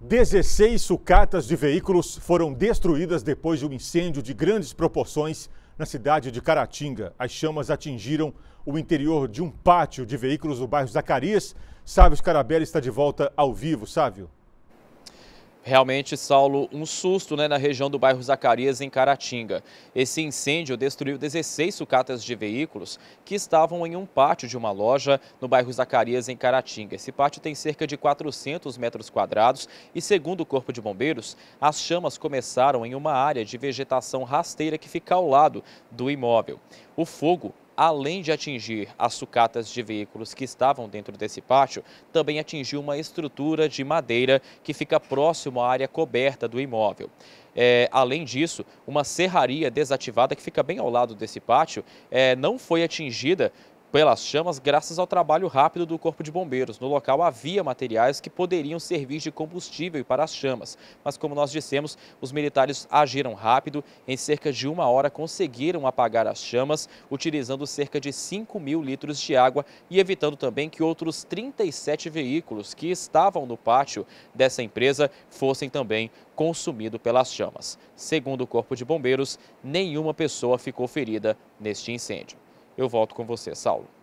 16 sucatas de veículos foram destruídas depois de um incêndio de grandes proporções na cidade de Caratinga. As chamas atingiram o interior de um pátio de veículos do bairro Zacarias. Sávio Scarabelli está de volta ao vivo. Sávio. Realmente, Saulo, um susto né, na região do bairro Zacarias, em Caratinga. Esse incêndio destruiu 16 sucatas de veículos que estavam em um pátio de uma loja no bairro Zacarias, em Caratinga. Esse pátio tem cerca de 400 metros quadrados e, segundo o Corpo de Bombeiros, as chamas começaram em uma área de vegetação rasteira que fica ao lado do imóvel. O fogo além de atingir as sucatas de veículos que estavam dentro desse pátio, também atingiu uma estrutura de madeira que fica próximo à área coberta do imóvel. É, além disso, uma serraria desativada que fica bem ao lado desse pátio é, não foi atingida pelas chamas graças ao trabalho rápido do Corpo de Bombeiros. No local havia materiais que poderiam servir de combustível para as chamas, mas como nós dissemos, os militares agiram rápido. Em cerca de uma hora conseguiram apagar as chamas, utilizando cerca de 5 mil litros de água e evitando também que outros 37 veículos que estavam no pátio dessa empresa fossem também consumidos pelas chamas. Segundo o Corpo de Bombeiros, nenhuma pessoa ficou ferida neste incêndio. Eu volto com você, Saulo.